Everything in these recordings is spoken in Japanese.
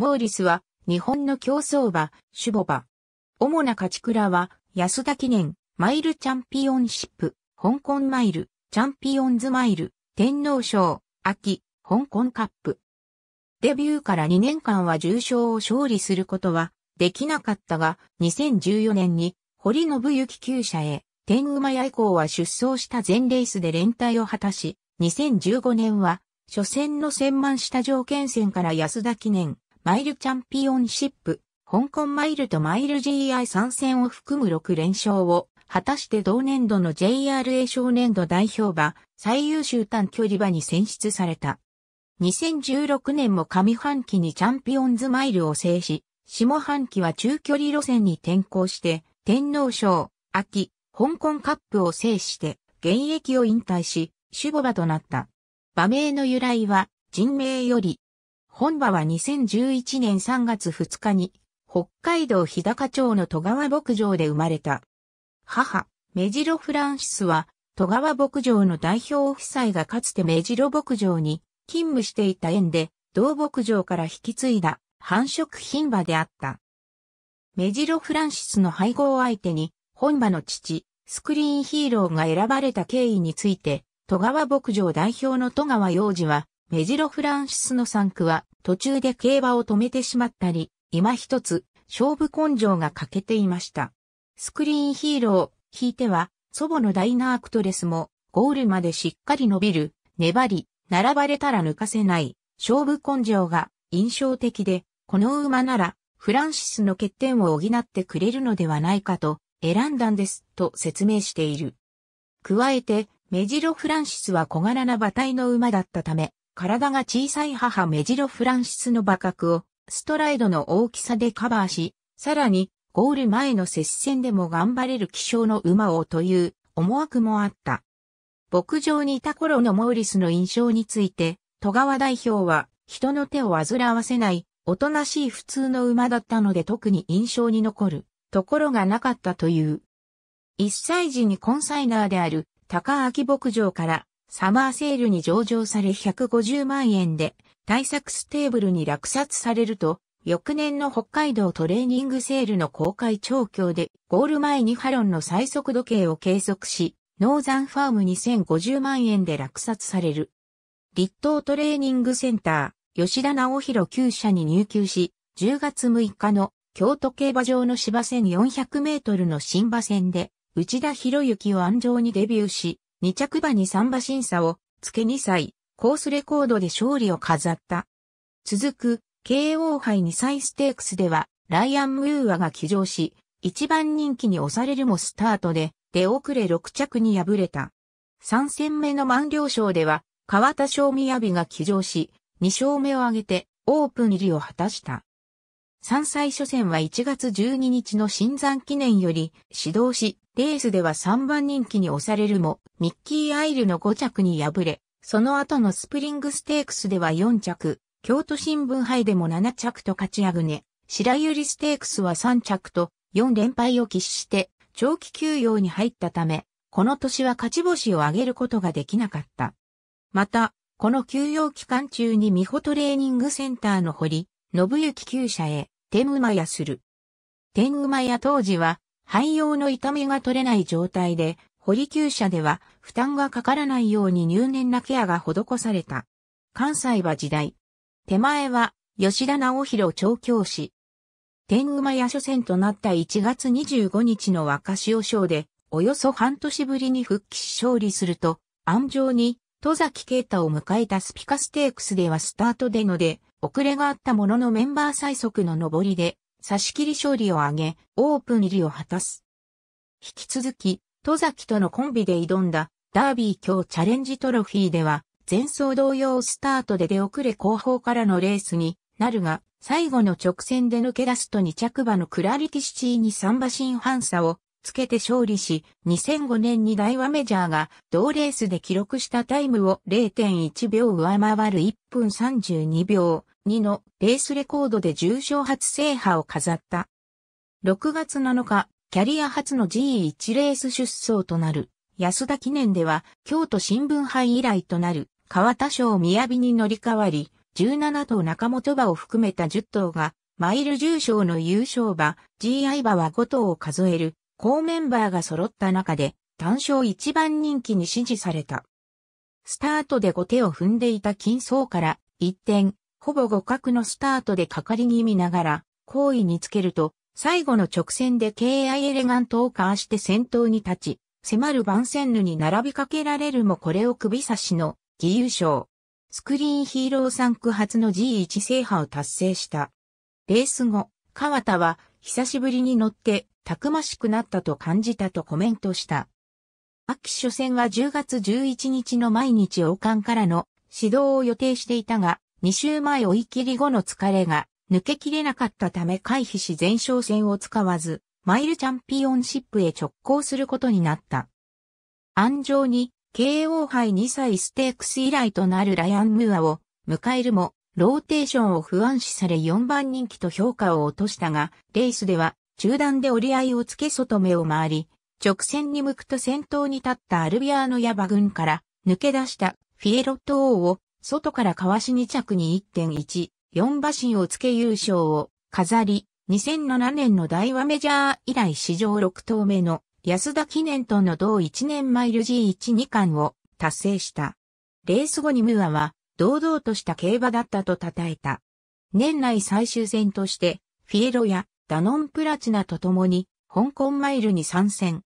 モーリスは、日本の競走馬、シュボ馬。主な勝ち倉は、安田記念、マイルチャンピオンシップ、香港マイル、チャンピオンズマイル、天皇賞、秋、香港カップ。デビューから2年間は重賞を勝利することはできなかったが、2014年に堀信之厩舎へ、天馬屋以降は出走した全レースで連帯を果たし、2015年は、初戦の千万下条件戦から安田記念、マイルチャンピオンシップ、香港マイルとマイル GI 参戦を含む6連勝を、果たして同年度の JRA 少年度代表馬、最優秀短距離馬に選出された。2016年も上半期にチャンピオンズマイルを制し、下半期は中距離路線に転向して、天皇賞、秋、香港カップを制して、現役を引退し、守護馬となった。馬名の由来は、人名より、本場は2011年3月2日に、北海道日高町の戸川牧場で生まれた。母、メジロ・フランシスは、戸川牧場の代表夫妻がかつてメジロ牧場に勤務していた縁で、同牧場から引き継いだ繁殖品場であった。メジロ・フランシスの配合相手に、本場の父、スクリーンヒーローが選ばれた経緯について、戸川牧場代表の戸川洋二は、メジロフランシスの産区は途中で競馬を止めてしまったり、今一つ勝負根性が欠けていました。スクリーンヒーロー、ひいては祖母のダイナークトレスもゴールまでしっかり伸びる、粘り、並ばれたら抜かせない勝負根性が印象的で、この馬ならフランシスの欠点を補ってくれるのではないかと選んだんですと説明している。加えて、メジロフランシスは小柄な馬体の馬だったため、体が小さい母メジロ・フランシスの馬格を、ストライドの大きさでカバーし、さらに、ゴール前の接戦でも頑張れる気象の馬をという思惑もあった。牧場にいた頃のモーリスの印象について、戸川代表は人の手を煩わせない、おとなしい普通の馬だったので特に印象に残るところがなかったという。一歳児にコンサイナーである高秋牧場からサマーセールに上場され150万円で、対策ステーブルに落札されると、翌年の北海道トレーニングセールの公開調教で、ゴール前にハロンの最速時計を計測し、ノーザンファーム2050万円で落札される。立東トレーニングセンター、吉田直弘旧社に入厩し、10月6日の京都競馬場の芝線400メートルの新馬戦で、内田博之を安城にデビューし、2着馬に3馬審査を、付け2歳、コースレコードで勝利を飾った。続く、KO 杯2歳ステークスでは、ライアン・ムーアが騎乗し、1番人気に押されるもスタートで、出遅れ6着に敗れた。3戦目の満了賞では、川田賞雅が騎乗し、2勝目を挙げて、オープン入りを果たした。山菜初戦は1月12日の新山記念より指導し、レースでは3番人気に押されるも、ミッキー・アイルの5着に敗れ、その後のスプリングステークスでは4着、京都新聞杯でも7着と勝ちあぐね、白百合ステークスは3着と4連敗を喫して長期休養に入ったため、この年は勝ち星を上げることができなかった。また、この休養期間中に美ホトレーニングセンターの堀、信行厩舎へ、天馬屋する。天馬屋当時は、廃用の痛みが取れない状態で、堀厩舎では負担がかからないように入念なケアが施された。関西は時代。手前は吉田直弘調教師。天馬屋初戦となった1月25日の若潮賞で、およそ半年ぶりに復帰し勝利すると、安城に戸崎啓太を迎えたスピカステークスではスタートでので、遅れがあったもののメンバー最速の上りで、差し切り勝利を挙げ、オープン入りを果たす。引き続き、戸崎とのコンビで挑んだ、ダービー強チャレンジトロフィーでは、前走同様スタートで出遅れ後方からのレースになるが、最後の直線で抜け出すと2着馬のクラリティシティに3馬身半差をつけて勝利し、2005年に大和メジャーが同レースで記録したタイムを0.1秒上回る1分32秒2のレースレコードで重賞初制覇を飾った。6月7日、キャリア初の G1 レース出走となる、安田記念では、京都新聞杯以来となる、川田賞火に乗り換わり、17頭中本馬を含めた10頭が、マイル重賞の優勝馬、GI 馬は5頭を数える、高メンバーが揃った中で、単勝一番人気に支持された。スタートで後手を踏んでいた金層から、一転、ほぼ互角のスタートでかかり気味ながら、後位につけると、最後の直線で KI エレガントをかわして先頭に立ち、迫る番線ヌに並びかけられるもこれを首差しの義勇賞。スクリーンヒーロー3区初の G1 制覇を達成した。レース後、川田は久しぶりに乗ってたくましくなったと感じたとコメントした。秋初戦は10月11日の毎日王冠からの指導を予定していたが、2週前追い切り後の疲れが抜けきれなかったため回避し前哨戦を使わず、マイルチャンピオンシップへ直行することになった。安城に、KO 杯2歳ステークス以来となるライアン・ムーアを迎えるも、ローテーションを不安視され4番人気と評価を落としたが、レースでは中断で折り合いをつけ外目を回り、直線に向くと先頭に立ったアルビアーノヤバ軍から抜け出したフィエロット王を外からかわし2着に1.1、4馬身をつけ優勝を飾り、2007年の大和メジャー以来史上6頭目の安田記念との同1年マイル G12 冠を達成した。レース後にムアは堂々とした競馬だったと称えた。年内最終戦としてフィエロやダノンプラチナと共に香港マイルに参戦。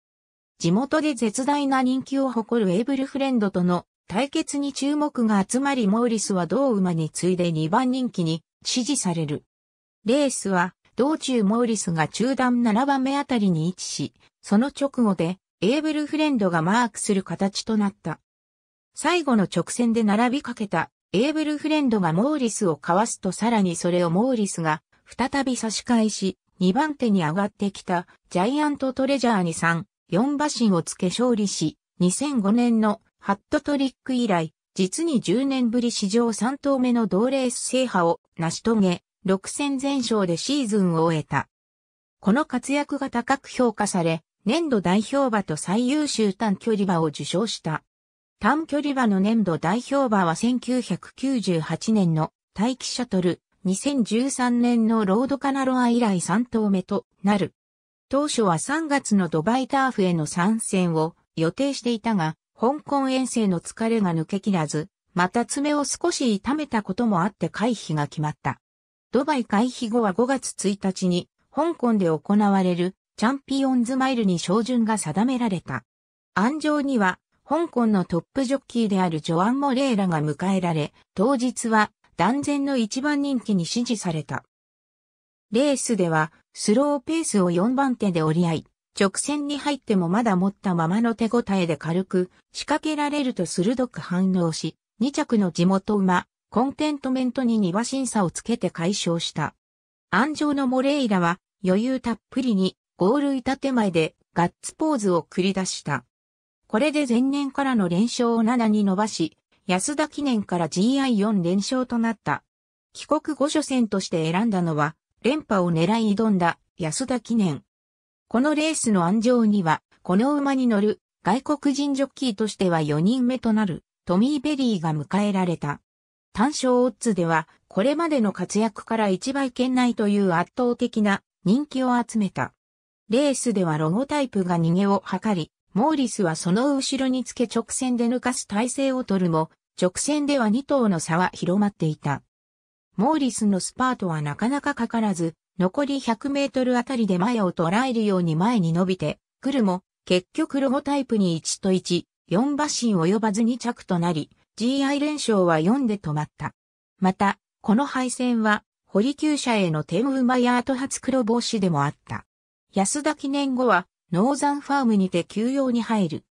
地元で絶大な人気を誇るエイブルフレンドとの対決に注目が集まりモーリスは同馬に次いで2番人気に支持される。レースは、道中モーリスが中段7番目あたりに位置し、その直後でエーブルフレンドがマークする形となった。最後の直線で並びかけたエーブルフレンドがモーリスをかわすとさらにそれをモーリスが再び差し返し、2番手に上がってきたジャイアントトレジャーに3、4馬身をつけ勝利し、2005年のハットトリック以来、実に10年ぶり史上3頭目の同レース制覇を成し遂げ、6戦全勝でシーズンを終えた。この活躍が高く評価され、年度代表馬と最優秀短距離馬を受賞した。短距離馬の年度代表馬は1998年の大気シャトル、2013年のロードカナロア以来3頭目となる。当初は3月のドバイターフへの参戦を予定していたが、香港遠征の疲れが抜けきらず、また爪を少し痛めたこともあって回避が決まった。ドバイ回避後は5月1日に、香港で行われるチャンピオンズマイルに照準が定められた。安上には、香港のトップジョッキーであるジョアン・モレーラが迎えられ、当日は断然の一番人気に支持された。レースでは、スローペースを4番手で折り合い、直線に入ってもまだ持ったままの手応えで軽く仕掛けられると鋭く反応し、2着の地元馬、コンテントメントに庭審査をつけて解消した。安城のモレイラは余裕たっぷりにゴール板手前でガッツポーズを繰り出した。これで前年からの連勝を7に伸ばし、安田記念から GI4 連勝となった。帰国後初戦として選んだのは、連覇を狙い挑んだ安田記念。このレースの安城には、この馬に乗る外国人ジョッキーとしては4人目となるトミー・ベリーが迎えられた。単勝オッズでは、これまでの活躍から1倍圏内という圧倒的な人気を集めた。レースではロゴタイプが逃げを図り、モーリスはその後ろにつけ直線で抜かす体勢を取るも、直線では2頭の差は広まっていた。モーリスのスパートはなかなかかからず、残り100メートルあたりで前を捉えるように前に伸びてくるも、結局ロゴタイプに1と1、4馬身及ばず2着となり、GI 連勝は4で止まった。また、この敗戦は、堀厩舎への天馬や後発黒帽子でもあった。安田記念後は、ノーザンファームにて休養に入る。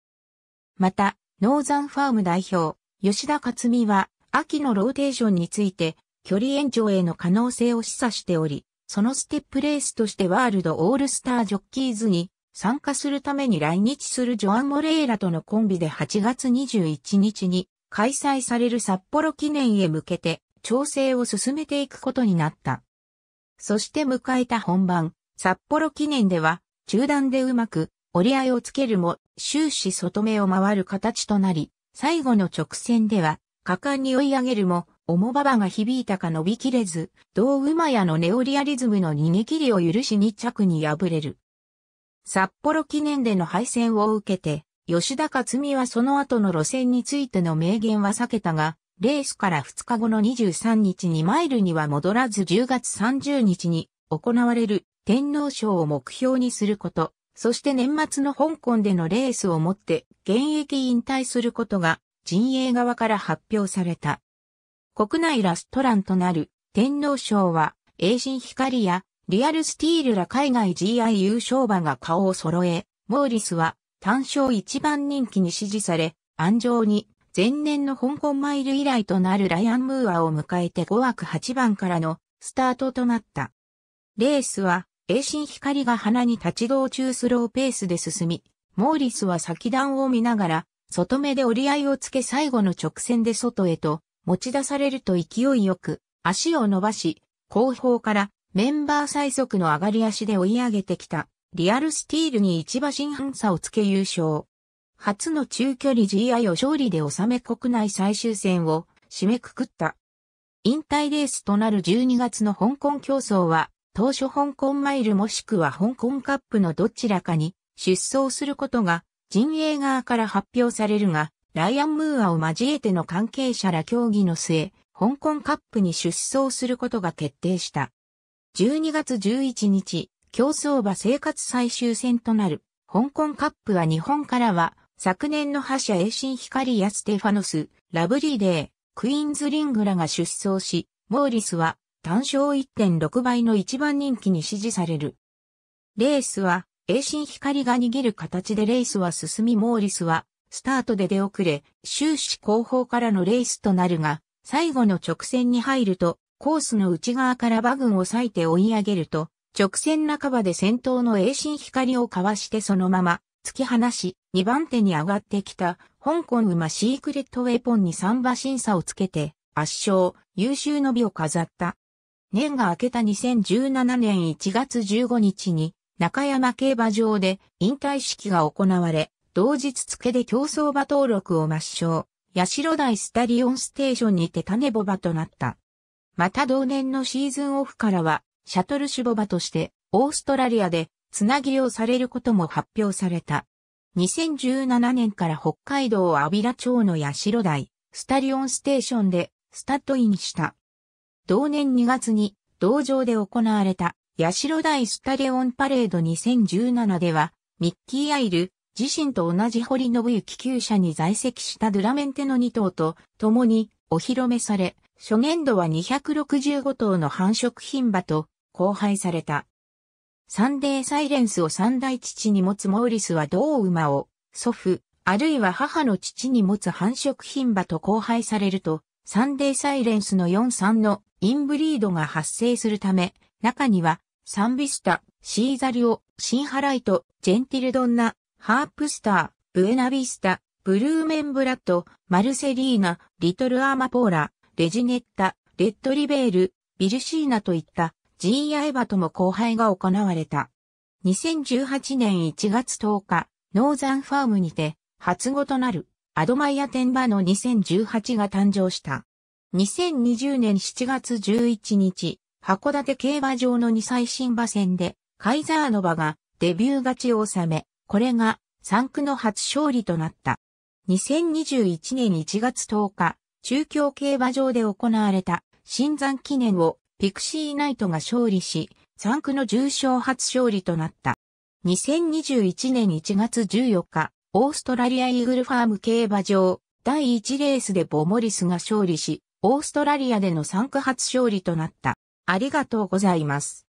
また、ノーザンファーム代表、吉田克美は、秋のローテーションについて、距離延長への可能性を示唆しており、そのステップレースとしてワールドオールスタージョッキーズに参加するために来日するジョアン・モレイラとのコンビで8月21日に開催される札幌記念へ向けて調整を進めていくことになった。そして迎えた本番、札幌記念では中断でうまく折り合いをつけるも終始外目を回る形となり、最後の直線では果敢に追い上げるも重馬場が響いたか伸びきれず、同馬屋のネオリアリズムの逃げ切りを許し2着に敗れる。札幌記念での敗戦を受けて、吉田勝美はその後の路線についての明言は避けたが、レースから2日後の23日にマイルには戻らず10月30日に行われる天皇賞を目標にすること、そして年末の香港でのレースをもって現役引退することが陣営側から発表された。国内ラストランとなる天皇賞は、英進光やリアルスティールら海外 GI 優勝馬が顔を揃え、モーリスは単勝一番人気に支持され、安城に前年の香港マイル以来となるライアンムーアを迎えて5枠8番からのスタートとなった。レースは、英進光が花に立ち道中スローペースで進み、モーリスは先段を見ながら、外目で折り合いをつけ最後の直線で外へと持ち出されると勢いよく足を伸ばし、後方からメンバー最速の上がり足で追い上げてきたリアルスティールに一馬身半差をつけ優勝。初の中距離 GI を勝利で収め国内最終戦を締めくくった。引退レースとなる12月の香港競争は、当初香港マイルもしくは香港カップのどちらかに出走することが陣営側から発表されるが、ライアン・ムーアを交えての関係者ら協議の末、香港カップに出走することが決定した。12月11日、競争馬生活最終戦となる、香港カップは日本からは、昨年の覇者栄新光やステファノス、ラブリーデー、クイーンズリングらが出走し、モーリスは単勝1.6倍の一番人気に支持される。レースは、栄新光が逃げる形でレースは進みモーリスはスタートで出遅れ、終始後方からのレースとなるが、最後の直線に入ると、コースの内側から馬群を割いて追い上げると、直線半ばで先頭の衛進光をかわしてそのまま、突き放し、2番手に上がってきた、香港馬シークレットウェポンに3馬審査をつけて、圧勝、優秀の美を飾った。年が明けた2017年1月15日に、中山競馬場で引退式が行われ、同日付で競走馬登録を抹消、代台スタリオンステーションにて種ボ馬となった。また同年のシーズンオフからは、シャトルシュボ馬として、オーストラリアで、つなぎをされることも発表された。2017年から北海道アビラ町の代台、スタリオンステーションで、スタッドインした。同年2月に、道場で行われた、代台スタリオンパレード2017では、ミッキー・アイル、自身と同じ堀信之厩舎に在籍したドゥラメンテの2頭と共にお披露目され、初年度は265頭の繁殖牝馬と交配された。サンデーサイレンスを三大父に持つモーリスは同馬を祖父、あるいは母の父に持つ繁殖牝馬と交配されると、サンデーサイレンスの43のインブリードが発生するため、中にはサンビスタ、シーザリオ、シンハライト、ジェンティルドンナ、ハープスター、ブエナビスタ、ブルーメンブラッド、マルセリーナ、リトルアーマポーラ、レジネッタ、レッドリベール、ビルシーナといったジーヤエバとも交配が行われた。2018年1月10日、ノーザンファームにて、初語となる、アドマイア天馬の2018が誕生した。2020年7月11日、函館競馬場の2歳新馬戦で、カイザーノバがデビュー勝ちを収め、これが3区の初勝利となった。2021年1月10日、中京競馬場で行われた新山記念をピクシーナイトが勝利し、3区の重賞初勝利となった。2021年1月14日、オーストラリアイーグルファーム競馬場第1レースでボモリスが勝利し、オーストラリアでの3区初勝利となった。ありがとうございます。